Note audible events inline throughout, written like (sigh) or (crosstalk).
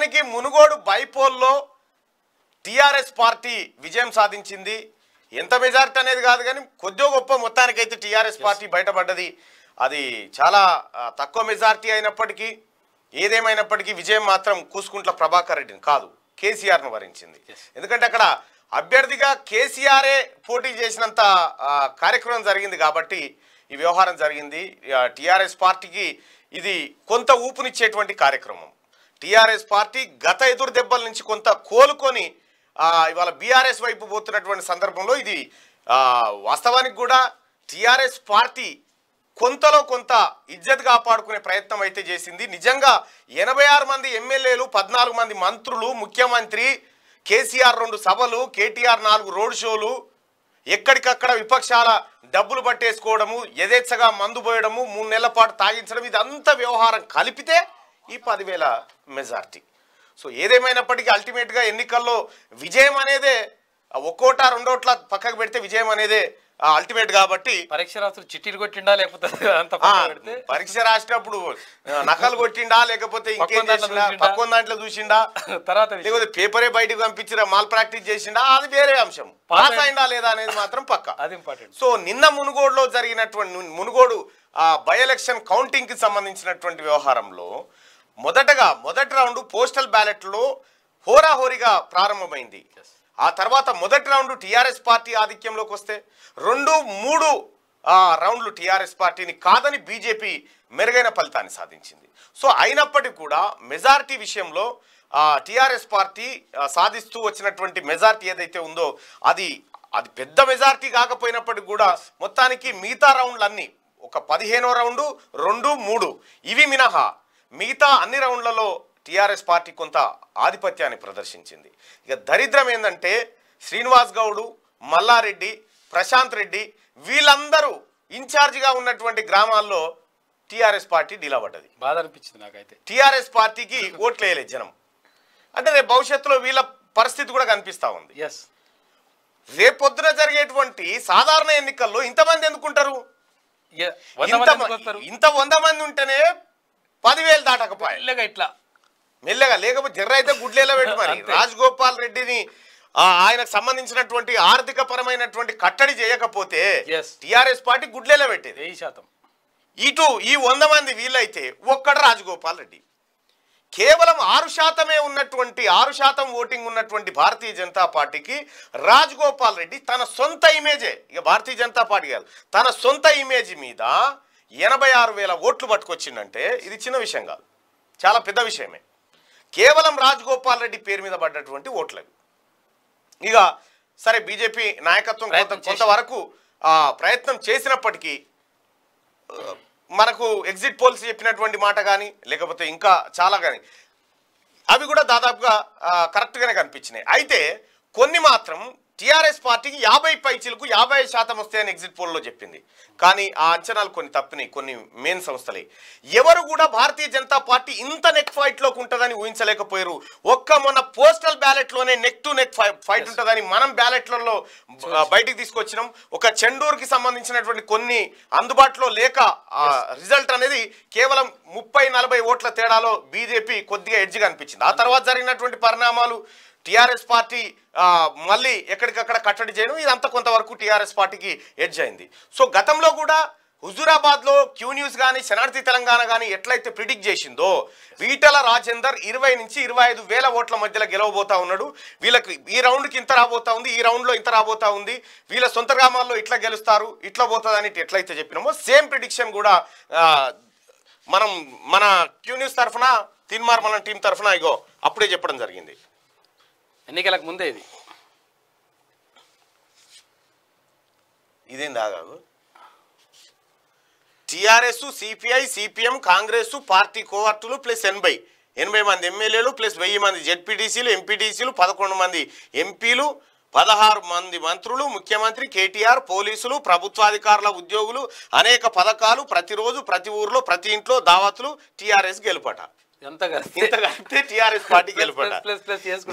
మొత్తానికి Munugode బైపోల్లో TRS party విజయం సాధించింది ఎంత మెజార్టీ అనేది కాదు కానీ కొద్దిగా గొప్ప మొత్తానికి అయితే టీఆర్ఎస్ పార్టీ బయటపడ్డది అది చాలా తక్కువ మెజార్టీ అయినప్పటికీ ఏదేమైనప్పటికీ విజయం మాత్రం కూసుకుంట్ల ప్రభాకర్ రెడ్డిని కాదు కేసీఆర్ను వరించింది ఎందుకంటే అక్కడ అభ్యర్థిగా కేసీఆరే పోటీ చేసినంత కార్యక్రమం జరిగింది కాబట్టి ఈ వ్యవహారం జరిగింది టీఆర్ఎస్ పార్టీకి ఇది కొంత ఊపునిచ్చేటువంటి కార్యక్రమం టీఆర్ఎస్ పార్టీ గత ఎదురు దెబ్బల నుంచి కొంత కోలుకొని ఇవాళ బీఆర్ఎస్ వైపు పోతున్నటువంటి సందర్భంలో ఇది వాస్తవానికి కూడా టీఆర్ఎస్ పార్టీ కొంతలో కొంత ఇజ్జత్ కాపాడుకునే ప్రయత్నం అయితే చేసింది నిజంగా ఎనభై మంది ఎమ్మెల్యేలు పద్నాలుగు మంది మంత్రులు ముఖ్యమంత్రి కేసీఆర్ రెండు సభలు కేటీఆర్ నాలుగు రోడ్ షోలు ఎక్కడికక్కడ విపక్షాల డబ్బులు పట్టేసుకోవడము యథేచ్ఛగా మందు పోయడము మూడు నెలల పాటు తాగించడం ఇదంతా వ్యవహారం కలిపితే ఈ పదివేల మెజార్టీ సో ఏదేమైనప్పటికీ అల్టిమేట్గా ఎన్నికల్లో విజయం అనేదే ఒక్కోట రెండోట్ల పక్కకు పెడితే విజయం అనేదే అల్టిమేట్ కాబట్టి పరీక్ష రాసిన చిట్టీలు కొట్టిండా లేకపోతే పరీక్ష రాసినప్పుడు నకలు కొట్టిండా లేకపోతే ఇంకేం పక్కన తక్కువ దాంట్లో చూసిండా తర్వాత లేకపోతే పేపరే బయటకు పంపించిన మాల్ ప్రాక్టీస్ చేసిండా అది వేరే అంశం పాస్ అయిందా లేదా అనేది మాత్రం పక్క అది ఇంపార్టెంట్ సో నిన్న మునుగోడులో జరిగినటువంటి మునుగోడు ఆ బై ఎలక్షన్ కౌంటింగ్ కి సంబంధించినటువంటి వ్యవహారంలో మొదటగా మొదటి రౌండ్ పోస్టల్ బ్యాలెట్లో హోరాహోరీగా ప్రారంభమైంది ఆ తర్వాత మొదటి రౌండ్ టీఆర్ఎస్ పార్టీ ఆధిక్యంలోకి వస్తే రెండు మూడు రౌండ్లు టీఆర్ఎస్ పార్టీని కాదని బీజేపీ మెరుగైన ఫలితాన్ని సాధించింది సో అయినప్పటికీ కూడా మెజారిటీ విషయంలో టీఆర్ఎస్ పార్టీ సాధిస్తూ వచ్చినటువంటి మెజార్టీ ఏదైతే ఉందో అది అది పెద్ద మెజార్టీ కాకపోయినప్పటికీ కూడా మొత్తానికి మిగతా రౌండ్లన్నీ ఒక పదిహేనో రౌండు రెండు మూడు ఇవి మినహా మిగతా అన్ని రౌండ్లలో టీఆర్ఎస్ పార్టీ కొంత ఆధిపత్యాన్ని ప్రదర్శించింది ఇక దరిద్రం ఏంటంటే శ్రీనివాస్ గౌడు మల్లారెడ్డి ప్రశాంత్ రెడ్డి వీళ్ళందరూ ఇన్ఛార్జిగా ఉన్నటువంటి గ్రామాల్లో టీఆర్ఎస్ పార్టీ డీలబడ్డది బాధ అనిపించింది నాకైతే టీఆర్ఎస్ పార్టీకి వేయలేదు జనం అంటే రేపు భవిష్యత్తులో వీళ్ళ పరిస్థితి కూడా కనిపిస్తూ ఉంది ఎస్ రేపొద్దున జరిగేటువంటి సాధారణ ఎన్నికల్లో ఇంతమంది ఎందుకుంటారు ఇంత వంద మంది ఉంటేనే పదివేలు దాటకపోయి మెల్లగా ఇట్లా మెల్లగా లేకపోతే జర్ర అయితే గుడ్లేలా పెట్టు మరి రాజగోపాల్ రెడ్డిని ఆయనకు సంబంధించినటువంటి ఆర్థిక పరమైనటువంటి కట్టడి చేయకపోతే టిఆర్ఎస్ పార్టీ గుడ్లేలా పెట్టేది వెయ్యి శాతం ఇటు ఈ వంద మంది వీళ్ళైతే ఒక్కడ రాజగోపాల్ రెడ్డి కేవలం ఆరు శాతమే ఉన్నటువంటి ఆరు శాతం ఓటింగ్ ఉన్నటువంటి భారతీయ జనతా పార్టీకి రాజగోపాల్ రెడ్డి తన సొంత ఇమేజే ఇక భారతీయ జనతా పార్టీ కాదు తన సొంత ఇమేజ్ మీద ఎనభై ఆరు వేల ఓట్లు పట్టుకొచ్చిందంటే ఇది చిన్న విషయం కాదు చాలా పెద్ద విషయమే కేవలం రాజగోపాల్ రెడ్డి పేరు మీద పడ్డటువంటి ఓట్లవి ఇక సరే బీజేపీ నాయకత్వం కొంతవరకు ప్రయత్నం చేసినప్పటికీ మనకు ఎగ్జిట్ పోల్స్ చెప్పినటువంటి మాట కానీ లేకపోతే ఇంకా చాలా కానీ అవి కూడా దాదాపుగా కరెక్ట్గానే కనిపించినాయి అయితే కొన్ని మాత్రం టీఆర్ఎస్ పార్టీకి యాభై పైచీలకు యాభై శాతం వస్తాయని ఎగ్జిట్ పోల్లో చెప్పింది కానీ ఆ అంచనాలు కొన్ని తప్పినాయి కొన్ని మెయిన్ సంస్థలే ఎవరు కూడా భారతీయ జనతా పార్టీ ఇంత నెక్ ఫైట్లోకి ఉంటుందని ఊహించలేకపోయారు ఒక్క మొన్న పోస్టల్ బ్యాలెట్లోనే నెక్ టు నెక్ ఫైట్ ఉంటుందని మనం బ్యాలెట్లలో బయటికి తీసుకొచ్చినాం ఒక చెండూరుకి సంబంధించినటువంటి కొన్ని అందుబాటులో లేక రిజల్ట్ అనేది కేవలం ముప్పై నలభై ఓట్ల తేడాలో బీజేపీ కొద్దిగా ఎడ్జిగా అనిపించింది ఆ తర్వాత జరిగినటువంటి పరిణామాలు టీఆర్ఎస్ పార్టీ మళ్ళీ ఎక్కడికక్కడ కట్టడి చేయడం ఇదంతా కొంతవరకు టీఆర్ఎస్ పార్టీకి ఎడ్జ్ అయింది సో గతంలో కూడా హుజూరాబాద్లో క్యూ న్యూస్ కానీ శనార్థి తెలంగాణ కానీ ఎట్లయితే ప్రిడిక్ట్ చేసిందో వీటల రాజేందర్ ఇరవై నుంచి ఇరవై ఐదు వేల ఓట్ల మధ్యలో గెలవబోతా ఉన్నాడు వీళ్ళకి ఈ రౌండ్కి ఇంత రాబోతా ఉంది ఈ రౌండ్లో ఇంత రాబోతా ఉంది వీళ్ళ సొంత గ్రామాల్లో ఇట్లా గెలుస్తారు ఇట్లా పోతుందని ఎట్లయితే చెప్పినామో సేమ్ ప్రిడిక్షన్ కూడా మనం మన క్యూ న్యూస్ తరఫున తిన్మార్ మన టీం తరఫున ఇగో అప్పుడే చెప్పడం జరిగింది ఎన్నికలకు ముందే ఇది ఇదేం దాగాదు TRS CPI CPM Congress party కోవర్టులు ప్లస్ ఎనభై ఎనభై మంది ఎమ్మెల్యేలు ప్లస్ వెయ్యి మంది జెడ్పీటీసీలు ఎంపీటీసీలు పదకొండు మంది ఎంపీలు పదహారు మంది మంత్రులు ముఖ్యమంత్రి కేటీఆర్ పోలీసులు ప్రభుత్వాధికారుల ఉద్యోగులు అనేక పథకాలు ప్రతిరోజు ప్రతి ఊర్లో ప్రతి ఇంట్లో దావతులు టీఆర్ఎస్ గెలుపట పార్టీకి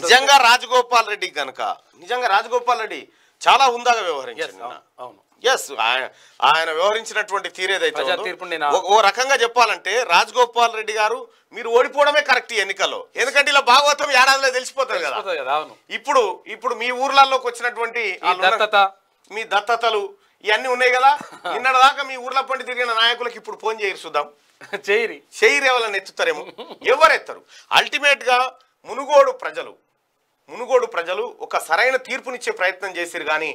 నిజంగా రాజగోపాల్ రెడ్డి కనుక నిజంగా రాజగోపాల్ రెడ్డి చాలా హుందాగా వ్యవహరించారు ఆయన వ్యవహరించినటువంటి తీరేదైతే ఓ రకంగా చెప్పాలంటే రాజగోపాల్ రెడ్డి గారు మీరు ఓడిపోవడమే కరెక్ట్ ఎన్నికల్లో ఎందుకంటే ఇలా భాగవతం ఏడాదిలో తెలిసిపోతారు కదా ఇప్పుడు ఇప్పుడు మీ ఊర్లలోకి వచ్చినటువంటి మీ దత్తతలు ఇవన్నీ ఉన్నాయి కదా (laughs) నిన్నటి దాకా మీ ఊర్ల పండి తిరిగిన నాయకులకు ఇప్పుడు ఫోన్ చేయిస్తుందాం చైరి చైరి ఎవరైనా ఎత్తుతారేమో ఎవరెత్తారు అల్టిమేట్గా మునుగోడు ప్రజలు మునుగోడు ప్రజలు ఒక సరైన తీర్పునిచ్చే ప్రయత్నం చేశారు కానీ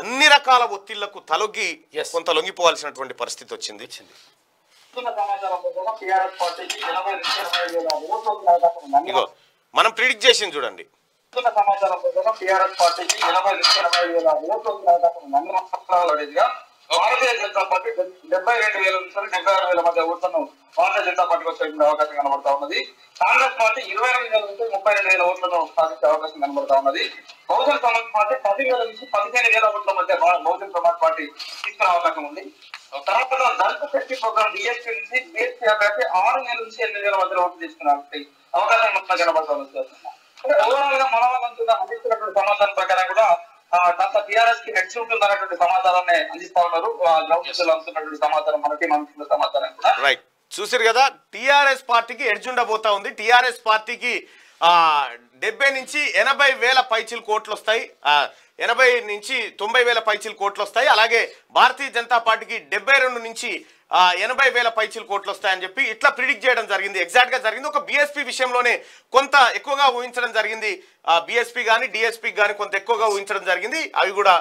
అన్ని రకాల ఒత్తిళ్లకు తలొగ్గి కొంత లొంగిపోవాల్సినటువంటి పరిస్థితి వచ్చింది ఇగో మనం ప్రిడిక్ట్ చేసింది చూడండి సమాచారం భారతీయ జనతా పార్టీ డెబ్బై రెండు వేల నుంచి డెబ్బై ఆరు వేల మధ్య ఓట్లను భారతీయ జనతా పార్టీకి వచ్చేటువంటి అవకాశం కనబడతా ఉన్నది కాంగ్రెస్ పార్టీ ఇరవై రెండు వేల నుంచి ముప్పై రెండు వేల ఓట్లను సాధించే అవకాశం కనబడతా ఉన్నది బహుజన సమాజ్ పార్టీ పది వేల నుంచి పదిహేను వేల ఓట్ల మధ్య బహుజన సమాజ్ పార్టీ తీసుకునే అవకాశం ఉంది తర్వాత దళిత శక్తి ప్రోగ్రామ్ డిఎస్పీ నుంచి బిఎస్పీ అభ్యర్థి ఆరు వేల నుంచి ఎనిమిది వేల మధ్య ఓట్లు తీసుకునే అవకాశం కనబడతా ఉంది సార్ ఓవరాల్ గా మనం అందిస్తున్నటువంటి సమాధానం ప్రకారం కూడా కాస్త టిఆర్ఎస్ కి హెడ్స్ ఉంటుందన్నటువంటి సమాచారాన్ని అందిస్తా ఉన్నారు గ్రౌండ్ అందుతున్నటువంటి సమాచారం మనకి మనకి సమాచారం కూడా చూసారు కదా టిఆర్ఎస్ పార్టీకి ఎడ్జుండబోతా ఉంది టిఆర్ఎస్ పార్టీకి ఆ డెబ్బై నుంచి ఎనభై వేల పైచిల్ కోట్లు వస్తాయి ఆ ఎనభై నుంచి తొంభై వేల పైచిల్ కోట్లు వస్తాయి అలాగే భారతీయ జనతా పార్టీకి డెబ్బై రెండు నుంచి ఎనభై వేల పైచీలు కోట్లు వస్తాయని చెప్పి ఇట్లా ప్రిడిక్ట్ చేయడం జరిగింది ఎగ్జాక్ట్గా జరిగింది ఒక బీఎస్పీ విషయంలోనే కొంత ఎక్కువగా ఊహించడం జరిగింది బీఎస్పీ కానీ డిఎస్పీ కానీ కొంత ఎక్కువగా ఊహించడం జరిగింది అవి కూడా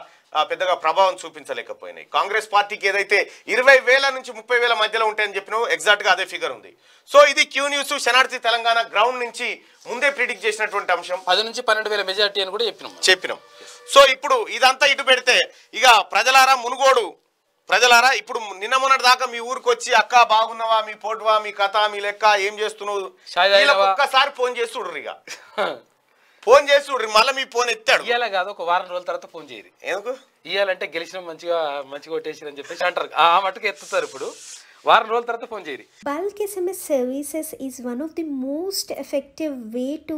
పెద్దగా ప్రభావం చూపించలేకపోయినాయి కాంగ్రెస్ పార్టీకి ఏదైతే ఇరవై వేల నుంచి ముప్పై వేల మధ్యలో ఉంటాయని చెప్పిన గా అదే ఫిగర్ ఉంది సో ఇది క్యూ న్యూస్ శనార్థి తెలంగాణ గ్రౌండ్ నుంచి ముందే ప్రిడిక్ట్ చేసినటువంటి అంశం పది నుంచి పన్నెండు వేల మెజార్టీ అని కూడా చెప్పినాం చెప్పినాం సో ఇప్పుడు ఇదంతా ఇటు పెడితే ఇక ప్రజలారా మునుగోడు ప్రజలారా ఇప్పుడు నిన్న మొన్నటి దాకా మీ ఊరికి వచ్చి అక్క బాగున్నావా మీ పోటువా మీ కథ మీ లెక్క ఏం చేస్తున్నావు ఒక్కసారి ఫోన్ చేసి చూడరు ఇక ఫోన్ చేసి చూడరు మళ్ళీ మీ ఫోన్ ఎత్తాడు ఇయ్యాల కాదు ఒక వారం రోజుల తర్వాత ఫోన్ చేయరు ఎందుకు ఇయ్యాలంటే గెలిచిన మంచిగా మంచిగా కొట్టేసి అని చెప్పేసి అంటారు ఆ మటుకు ఎత్తుతారు ఇప్పుడు వారం రోజుల తర్వాత ఫోన్ చేయరు bulk SMS services is one of the most effective way to